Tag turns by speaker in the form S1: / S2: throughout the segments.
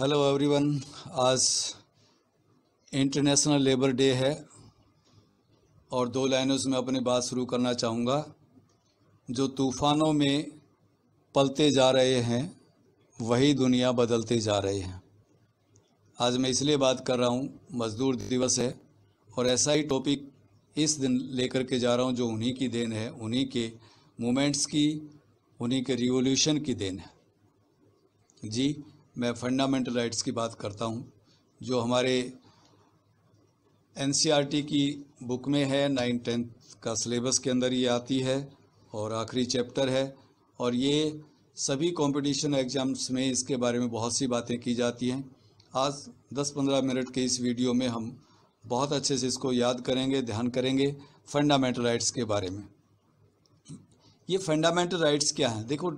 S1: hello everyone आज international labour day है और दो लाइनों से मैं अपनी बात शुरू करना चाहूँगा जो तूफ़ानों में पलते जा रहे हैं वही दुनिया बदलते जा रहे हैं आज मैं इसलिए बात कर रहा हूँ मज़दूर दिवस है और ऐसा ही टॉपिक इस दिन लेकर के जा रहा हूँ जो उन्हीं की देन है उन्हीं के मूमेंट्स की उन्हीं के रिवोल्यूशन की देन है जी मैं फंडामेंटल राइट्स की बात करता हूँ जो हमारे एन e की बुक में है नाइन टेंथ का सिलेबस के अंदर ये आती है और आखिरी चैप्टर है और ये सभी कंपटीशन एग्ज़ाम्स में इसके बारे में बहुत सी बातें की जाती हैं आज 10-15 मिनट के इस वीडियो में हम बहुत अच्छे से इसको याद करेंगे ध्यान करेंगे फंडामेंटल राइट्स के बारे में ये फंडामेंटल राइट्स क्या हैं देखो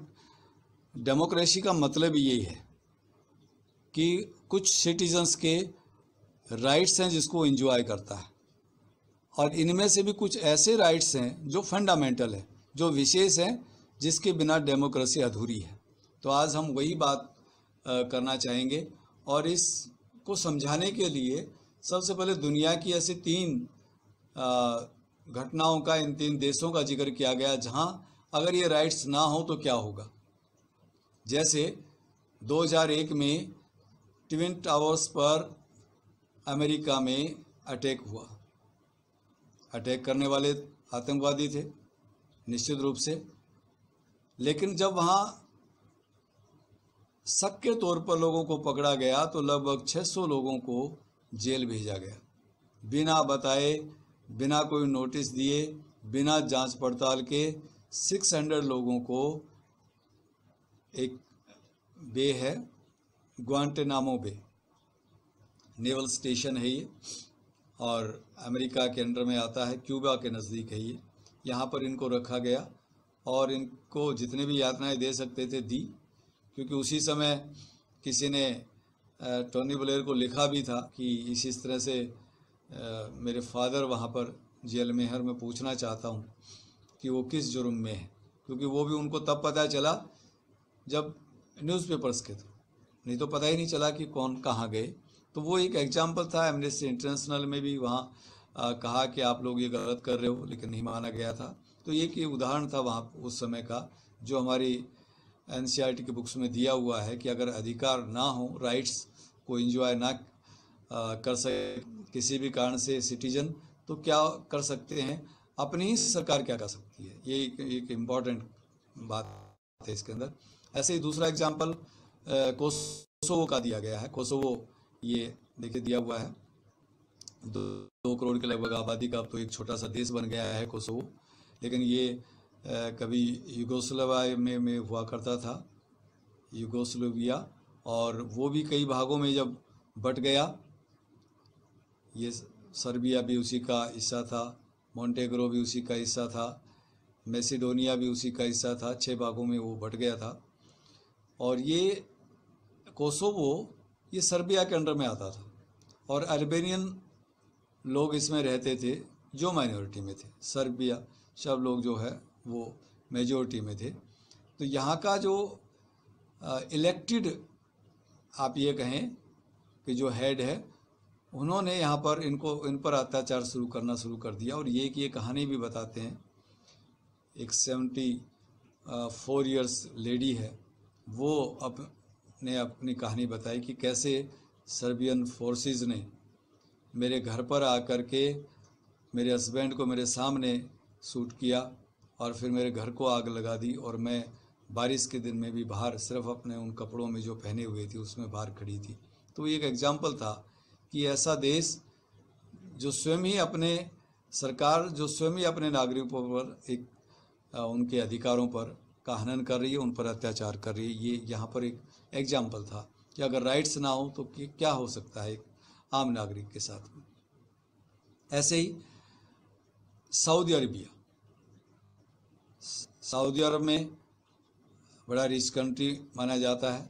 S1: डेमोक्रेसी का मतलब यही है कि कुछ सिटीजन्स के राइट्स हैं जिसको इंजॉय करता है और इनमें से भी कुछ ऐसे राइट्स हैं जो फंडामेंटल हैं जो विशेष हैं जिसके बिना डेमोक्रेसी अधूरी है तो आज हम वही बात करना चाहेंगे और इसको समझाने के लिए सबसे पहले दुनिया की ऐसी तीन घटनाओं का इन तीन देशों का जिक्र किया गया जहां अगर ये राइट्स ना हो तो क्या होगा जैसे 2001 में ट्विन टावर्स पर अमेरिका में अटैक हुआ अटैक करने वाले आतंकवादी थे निश्चित रूप से लेकिन जब वहाँ शक के तौर पर लोगों को पकड़ा गया तो लगभग 600 लोगों को जेल भेजा गया बिना बताए बिना कोई नोटिस दिए बिना जांच पड़ताल के 600 लोगों को एक बे है ग्वांटेनामो बे नेवल स्टेशन है ये और अमेरिका के अंडर में आता है क्यूबा के नज़दीक है ये यहाँ पर इनको रखा गया और इनको जितने भी यातनाएं दे सकते थे दी क्योंकि उसी समय किसी ने टोनी ब्लेयर को लिखा भी था कि इसी तरह से मेरे फादर वहाँ पर जेल मेहर में पूछना चाहता हूँ कि वो किस जुर्म में है क्योंकि वो भी उनको तब पता चला जब न्यूज़पेपर्स के थे नहीं तो पता ही नहीं चला कि कौन कहाँ गए तो वो एक एग्जाम्पल था एमनेस्टी इंटरनेशनल में भी वहाँ कहा कि आप लोग ये गलत कर रहे हो लेकिन नहीं माना गया था तो ये ये उदाहरण था वहाँ उस समय का जो हमारी एन e की बुक्स में दिया हुआ है कि अगर अधिकार ना हो राइट्स को इंजॉय ना कर सके किसी भी कारण से सिटीजन तो क्या कर सकते हैं अपनी ही सरकार क्या कर सकती है ये एक इम्पॉर्टेंट बात है इसके अंदर ऐसे ही दूसरा एग्जाम्पल कोसोवो का दिया गया है कोसोवो ये देखिए दिया हुआ है दो, दो करोड़ के लगभग आबादी का अब तो एक छोटा सा देश बन गया है कोसोवो लेकिन ये आ, कभी युगोसलवा में, में हुआ करता था युगोस्लोविया और वो भी कई भागों में जब बट गया ये सर्बिया भी उसी का हिस्सा था मोंटेग्रो भी उसी का हिस्सा था मेसिडोनिया भी उसी का हिस्सा था छः भागों में वो बट गया था और ये कोसोवो ये सर्बिया के अंडर में आता था और अल्बेनियन लोग इसमें रहते थे जो माइनॉरिटी में थे सर्बिया सब लोग जो है वो मेजोरिटी में थे तो यहाँ का जो इलेक्टेड आप ये कहें कि जो हेड है उन्होंने यहाँ पर इनको इन पर अत्याचार शुरू करना शुरू कर दिया और ये कि ये कहानी भी बताते हैं एक सेवेंटी फोर ईयर्स लेडी है वो अप ने अपनी कहानी बताई कि कैसे सर्बियन फोर्सेस ने मेरे घर पर आकर के मेरे हस्बैंड को मेरे सामने सूट किया और फिर मेरे घर को आग लगा दी और मैं बारिश के दिन में भी बाहर सिर्फ अपने उन कपड़ों में जो पहने हुए थे उसमें बाहर खड़ी थी तो ये एक एग्जाम्पल था कि ऐसा देश जो स्वयं ही अपने सरकार जो स्वयं ही अपने नागरिकों पर एक उनके अधिकारों पर का हनन कर रही है उन पर अत्याचार कर रही है ये यहाँ पर एक एग्जाम्पल था कि अगर राइट्स ना हो तो क्या हो सकता है एक आम नागरिक के साथ में ऐसे ही सऊदी अरबिया सऊदी अरब में बड़ा रिच कंट्री माना जाता है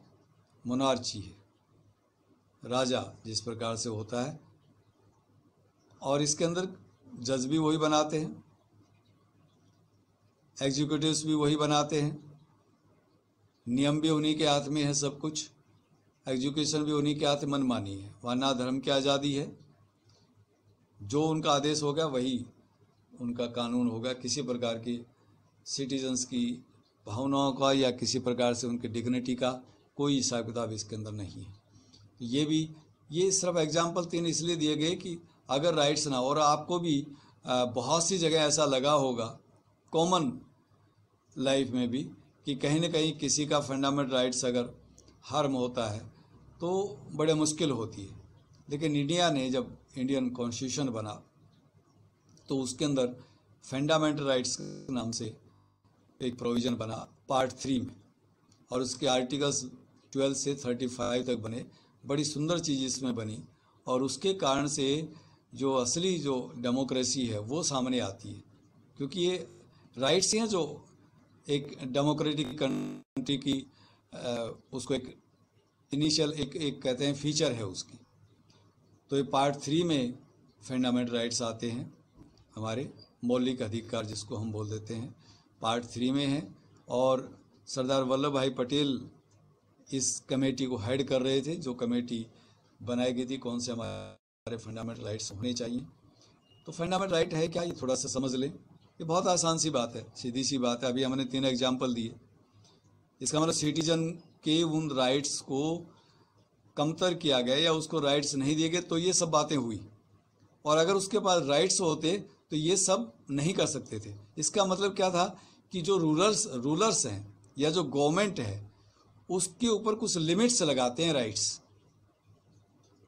S1: मोनार्ची है राजा जिस प्रकार से होता है और इसके अंदर जज भी वही बनाते हैं एग्जीक्यूटिव्स भी वही बनाते हैं नियम भी उन्हीं के हाथ में है सब कुछ एजुकेशन भी उन्हीं के हाथ मनमानी है वहाँ ना धर्म की आज़ादी है जो उनका आदेश होगा वही उनका कानून होगा किसी प्रकार की सिटीजन्स की भावनाओं का या किसी प्रकार से उनके डिग्निटी का कोई हिसाब किताब इसके अंदर नहीं है ये भी ये सिर्फ एग्जाम्पल तीन इसलिए दिए गए कि अगर राइट्स ना और आपको भी बहुत सी जगह ऐसा लगा होगा कॉमन लाइफ में भी कि कहीं ना कहीं किसी का फंडामेंटल राइट्स अगर हार्म होता है तो बड़े मुश्किल होती है लेकिन इंडिया ने जब इंडियन कॉन्स्टिट्यूशन बना तो उसके अंदर फंडामेंटल राइट्स नाम से एक प्रोविज़न बना पार्ट थ्री में और उसके आर्टिकल्स ट्वेल्व से थर्टी फाइव तक बने बड़ी सुंदर चीज़ इसमें बनी और उसके कारण से जो असली जो डेमोक्रेसी है वो सामने आती है क्योंकि ये राइट्स हैं जो एक डेमोक्रेटिक कंट्री की उसको एक इनिशियल एक एक कहते हैं फीचर है उसकी तो ये पार्ट थ्री में फंडामेंटल राइट्स आते हैं हमारे मौलिक अधिकार जिसको हम बोल देते हैं पार्ट थ्री में हैं और सरदार वल्लभ भाई पटेल इस कमेटी को हेड कर रहे थे जो कमेटी बनाई गई थी कौन से हमारे फंडामेंटल राइट्स होने चाहिए तो फंडामेंटल राइट है क्या ये थोड़ा सा समझ लें ये बहुत आसान सी बात है सीधी सी बात है अभी हमने तीन एग्जाम्पल दिए इसका मतलब सिटीजन के उन राइट्स को कमतर किया गया या उसको राइट्स नहीं दिए गए तो ये सब बातें हुई और अगर उसके पास राइट्स होते तो ये सब नहीं कर सकते थे इसका मतलब क्या था कि जो रूलर्स रूलर्स हैं या जो गवर्नमेंट है उसके ऊपर कुछ लिमिट्स लगाते हैं राइट्स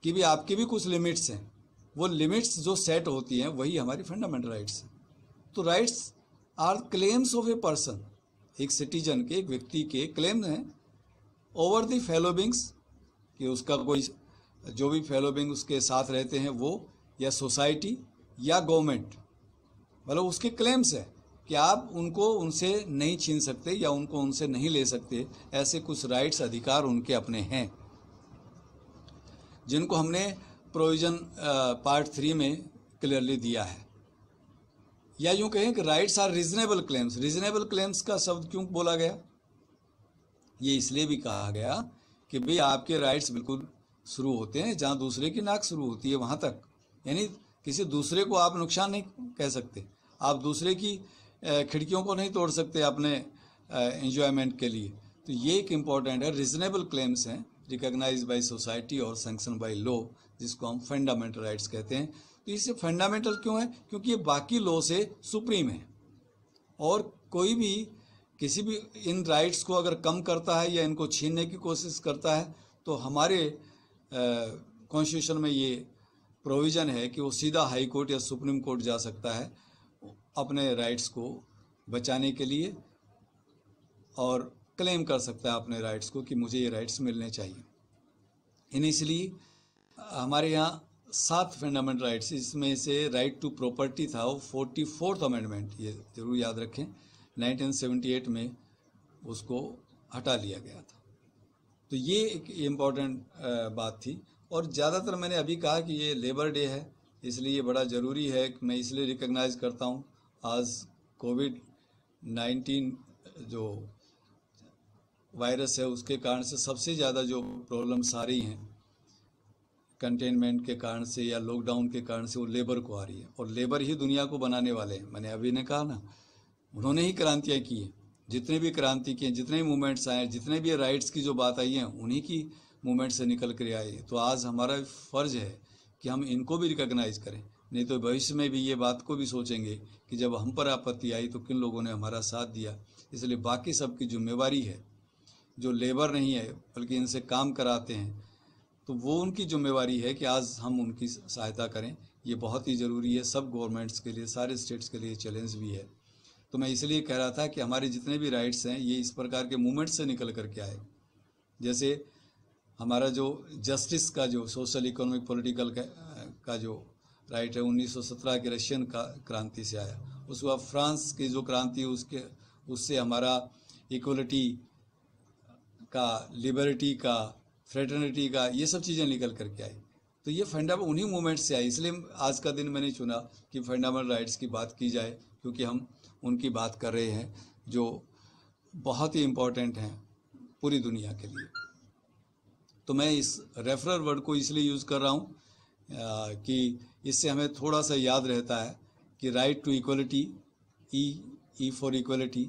S1: कि भी आपके भी कुछ लिमिट्स हैं वो लिमिट्स जो सेट होती हैं वही हमारी फंडामेंटल राइट्स हैं तो rights are claims of a person एक सिटीजन के एक व्यक्ति के क्लेम हैं ओवर दी फेलोबिंग्स कि उसका कोई जो भी फेलोबिंग उसके साथ रहते हैं वो या सोसाइटी या गवर्नमेंट मतलब उसके क्लेम्स हैं कि आप उनको उनसे नहीं छीन सकते या उनको उनसे नहीं ले सकते ऐसे कुछ राइट्स अधिकार उनके अपने हैं जिनको हमने प्रोविज़न पार्ट थ्री में क्लियरली दिया है या यूं कहें कि rights are reasonable claims reasonable claims का शब्द क्यों बोला गया ये इसलिए भी कहा गया कि भाई आपके राइट्स बिल्कुल शुरू होते हैं जहाँ दूसरे की नाक शुरू होती है वहाँ तक यानी किसी दूसरे को आप नुकसान नहीं कह सकते आप दूसरे की खिड़कियों को नहीं तोड़ सकते अपने इंजॉयमेंट के लिए तो ये एक इम्पॉर्टेंट है रिजनेबल क्लेम्स हैं रिकग्नाइज बाई सोसाइटी और सेंक्शन बाई लॉ जिसको हम फंडामेंटल राइट्स कहते हैं तो इससे फंडामेंटल क्यों है क्योंकि ये बाकी लॉ से सुप्रीम है और कोई भी किसी भी इन राइट्स को अगर कम करता है या इनको छीनने की कोशिश करता है तो हमारे कॉन्स्टिट्यूशन में ये प्रोविज़न है कि वो सीधा हाई कोर्ट या सुप्रीम कोर्ट जा सकता है अपने राइट्स को बचाने के लिए और क्लेम कर सकता है अपने राइट्स को कि मुझे ये राइट्स मिलने चाहिए इन इसलिए हमारे यहाँ सात फंडामेंटल राइट्स इसमें से राइट टू प्रॉपर्टी था वो फोर्टी फोर्थ अमेंडमेंट ये जरूर याद रखें 1978 में उसको हटा लिया गया था तो ये एक इम्पॉर्टेंट बात थी और ज़्यादातर मैंने अभी कहा कि ये लेबर डे है इसलिए ये बड़ा ज़रूरी है कि मैं इसलिए रिकग्नाइज करता हूँ आज कोविड नाइन्टीन जो वायरस है उसके कारण से सबसे ज़्यादा जो प्रॉब्लम्स आ रही हैं कंटेनमेंट के कारण से या लॉकडाउन के कारण से वो लेबर को आ रही है और लेबर ही दुनिया को बनाने वाले हैं मैंने अभी ने कहा ना उन्होंने ही क्रांतियाँ की हैं जितने भी क्रांति किए हैं जितने भी मूवमेंट्स आए जितने भी राइट्स की जो बात आई है उन्हीं की मूवमेंट से निकल कर आई तो आज हमारा फर्ज है कि हम इनको भी रिकोगनाइज़ करें नहीं तो भविष्य में भी ये बात को भी सोचेंगे कि जब हम पर आपत्ति आई तो किन लोगों ने हमारा साथ दिया इसलिए बाकी सबकी जिम्मेवारी है जो लेबर नहीं है बल्कि इनसे काम कराते हैं तो वो उनकी जिम्मेवारी है कि आज हम उनकी सहायता करें ये बहुत ही ज़रूरी है सब गवर्नमेंट्स के लिए सारे स्टेट्स के लिए चैलेंज भी है तो मैं इसलिए कह रहा था कि हमारे जितने भी राइट्स हैं ये इस प्रकार के मूवमेंट्स से निकल करके आए जैसे हमारा जो जस्टिस का जो सोशल इकोनॉमिक पॉलिटिकल का, का जो राइट है 1917 के रशियन का क्रांति से आया उसके बाद फ्रांस की जो क्रांति उसके उससे हमारा इक्वलिटी का लिबर्टी का फ्रेटर्निटी का ये सब चीज़ें निकल करके आई तो ये फंडामेंटल उन्हीं मूवमेंट से आई इसलिए आज का दिन मैंने चुना कि फंडामेंटल राइट्स की बात की जाए क्योंकि हम उनकी बात कर रहे हैं जो बहुत ही इम्पोर्टेंट हैं पूरी दुनिया के लिए तो मैं इस रेफरल वर्ड को इसलिए यूज़ कर रहा हूँ कि इससे हमें थोड़ा सा याद रहता है कि right to equality E E for equality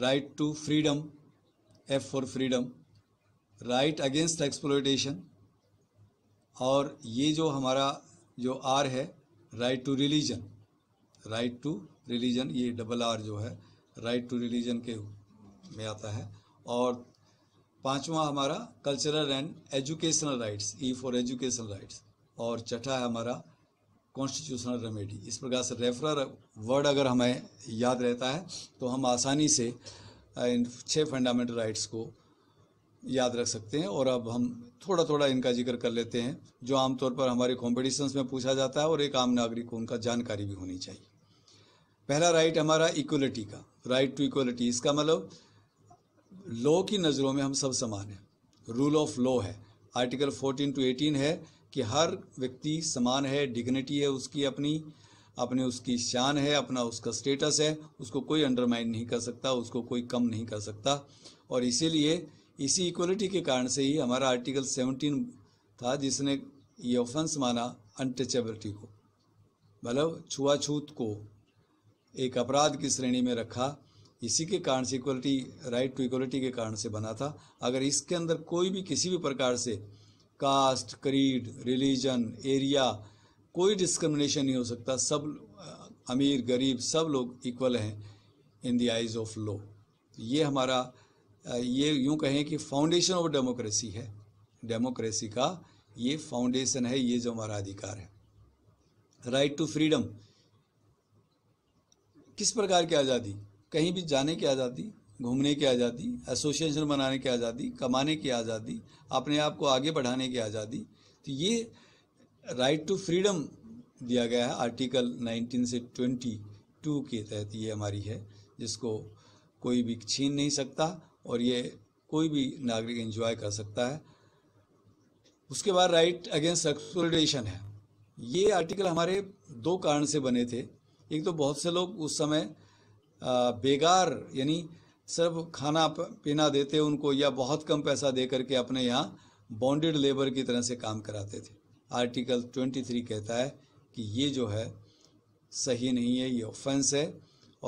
S1: right to freedom F for freedom right against exploitation और ये जो हमारा जो आर है right to religion right to religion ये डबल आर जो है राइट टू रिलीजन के में आता है और पांचवा हमारा cultural and educational rights E for educational rights और छठा है हमारा कॉन्स्टिट्यूशनल रेमेडी इस प्रकार से रेफरल वर्ड अगर हमें याद रहता है तो हम आसानी से uh, इन छः फंडामेंटल राइट्स को याद रख सकते हैं और अब हम थोड़ा थोड़ा इनका जिक्र कर लेते हैं जो आमतौर पर हमारे कॉम्पिटिशन्स में पूछा जाता है और एक आम नागरिक को उनका जानकारी भी होनी चाहिए पहला राइट हमारा इक्वलिटी का राइट टू इक्वलिटी इसका मतलब लॉ की नज़रों में हम सब समान हैं रूल ऑफ लॉ है आर्टिकल 14 टू 18 है कि हर व्यक्ति समान है डिग्निटी है उसकी अपनी अपने उसकी शान है अपना उसका स्टेटस है उसको कोई अंडरमाइन नहीं कर सकता उसको कोई कम नहीं कर सकता और इसीलिए इसी इक्वलिटी के कारण से ही हमारा आर्टिकल 17 था जिसने ये ऑफेंस माना अनटचेबिलिटी को मतलब छुआछूत को एक अपराध की श्रेणी में रखा इसी के कारण से इक्वलिटी राइट टू इक्वलिटी के कारण से बना था अगर इसके अंदर कोई भी किसी भी प्रकार से कास्ट क्रीड रिलीजन एरिया कोई डिस्क्रिमिनेशन नहीं हो सकता सब अमीर गरीब सब लोग इक्वल हैं in the eyes of law ये हमारा ये यूं कहें कि फाउंडेशन ऑफ डेमोक्रेसी है डेमोक्रेसी का ये फाउंडेशन है ये जो हमारा अधिकार है राइट टू फ्रीडम किस प्रकार की आज़ादी कहीं भी जाने की आज़ादी घूमने की आज़ादी एसोसिएशन बनाने की आज़ादी कमाने की आज़ादी अपने आप को आगे बढ़ाने की आज़ादी तो ये राइट टू फ्रीडम दिया गया है आर्टिकल 19 से 22 के तहत ये हमारी है जिसको कोई भी छीन नहीं सकता और ये कोई भी नागरिक एंजॉय कर सकता है उसके बाद राइट अगेंस्ट एक्सप्लोटेशन है ये आर्टिकल हमारे दो कारण से बने थे एक तो बहुत से लोग उस समय बेगार यानी सिर्फ खाना पीना देते उनको या बहुत कम पैसा दे करके अपने यहाँ बॉन्डेड लेबर की तरह से काम कराते थे आर्टिकल 23 कहता है कि ये जो है सही नहीं है ये ऑफेंस है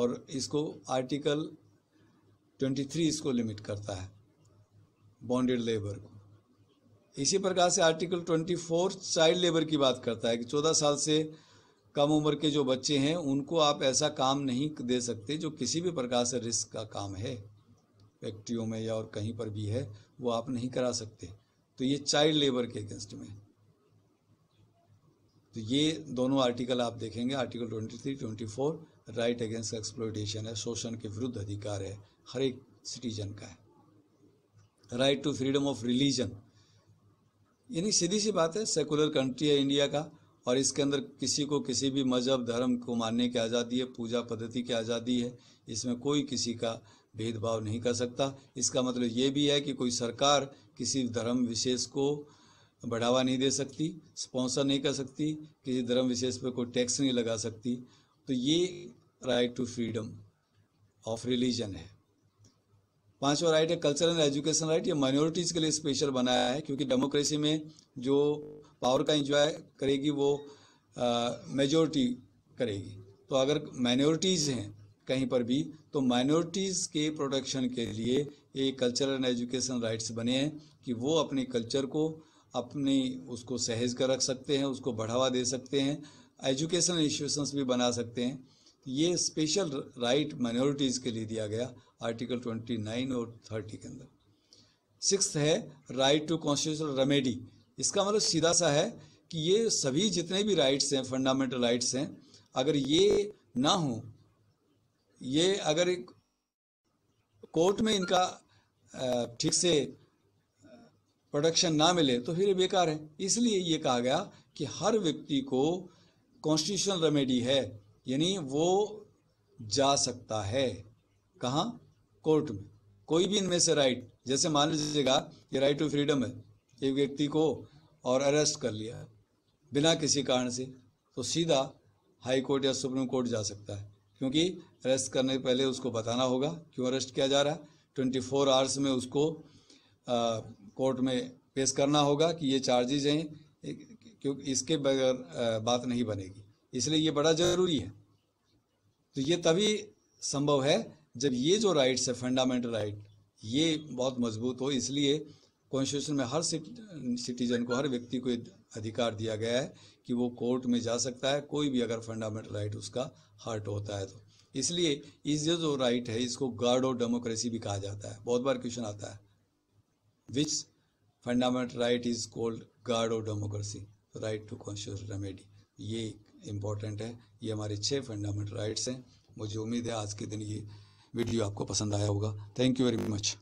S1: और इसको आर्टिकल ट्वेंटी थ्री इसको लिमिट करता है बॉन्डेड लेबर को इसी प्रकार से article twenty four child labour की बात करता है कि चौदह साल से कम उम्र के जो बच्चे हैं उनको आप ऐसा काम नहीं दे सकते जो किसी भी प्रकार से रिस्क का काम है फैक्ट्रियों में या और कहीं पर भी है वो आप नहीं करा सकते तो ये चाइल्ड लेबर के अगेंस्ट में तो ये दोनों आर्टिकल आप देखेंगे article twenty three twenty four right against exploitation है शोषण के विरुद्ध अधिकार है हर एक सिटीजन का है right to freedom of religion यानी सीधी सी बात है सेकुलर कंट्री है इंडिया का और इसके अंदर किसी को किसी भी मजहब धर्म को मानने की आज़ादी है पूजा पद्धति की आज़ादी है इसमें कोई किसी का भेदभाव नहीं कर सकता इसका मतलब ये भी है कि कोई सरकार किसी धर्म विशेष को बढ़ावा नहीं दे सकती स्पॉन्सर नहीं कर सकती किसी धर्म विशेष पर कोई टैक्स नहीं लगा सकती तो ये right to freedom of religion है पांचवा राइट है कल्चरल एजुकेशन राइट ये माइनॉरिटीज़ के लिए स्पेशल बनाया है क्योंकि डेमोक्रेसी में जो पावर का इंजॉय करेगी वो मेजोरिटी करेगी तो अगर माइनॉरिटीज़ हैं कहीं पर भी तो माइनॉरिटीज़ के प्रोटेक्शन के लिए ये कल्चरल एंड एजुकेशन राइट्स बने हैं कि वो अपने कल्चर को अपने उसको सहेज कर रख सकते हैं उसको बढ़ावा दे सकते हैं एजुकेशन इंस्टीट्यूशन भी बना सकते हैं ये स्पेशल राइट माइनॉरिटीज़ के लिए दिया गया आर्टिकल 29 और 30 के अंदर सिक्स है राइट टू कॉन्स्टिट्यूशनल रेमेडी इसका मतलब सीधा सा है कि ये सभी जितने भी राइट्स हैं फंडामेंटल राइट्स हैं अगर ये ना हो ये अगर एक कोर्ट में इनका ठीक से प्रोडक्शन ना मिले तो फिर बेकार है इसलिए ये कहा गया कि हर व्यक्ति को कॉन्स्टिट्यूशनल रेमेडी है यानी वो जा सकता है कहाँ कोर्ट में कोई भी इनमें से राइट जैसे मान लीजिएगा ये राइट टू फ्रीडम है एक व्यक्ति को और अरेस्ट कर लिया है बिना किसी कारण से तो सीधा हाई कोर्ट या सुप्रीम कोर्ट जा सकता है क्योंकि अरेस्ट करने पहले उसको बताना होगा क्यों अरेस्ट किया जा रहा है ट्वेंटी फोर आवर्स में उसको आ, कोर्ट में पेश करना होगा कि ये चार्जेज हैं क्योंकि इसके बगैर बात नहीं बनेगी इसलिए ये बड़ा जरूरी है तो ये तभी संभव है जब ये जो राइट्स है फंडामेंटल राइट ये बहुत मजबूत हो इसलिए कॉन्स्टिट्यूशन में हर सिटीजन को हर व्यक्ति को अधिकार दिया गया है कि वो कोर्ट में जा सकता है कोई भी अगर फंडामेंटल राइट उसका हर्ट होता है तो इसलिए इस जो जो राइट है इसको गार्ड ऑफ डेमोक्रेसी भी कहा जाता है बहुत बार क्वेश्चन आता है which fundamental right is called guard of democracy right to constitution remedy ये इम्पॉर्टेंट है ये हमारे छः फंडामेंटल राइट्स हैं मुझे उम्मीद है आज के दिन ये वीडियो आपको पसंद आया होगा थैंक यू वेरी मच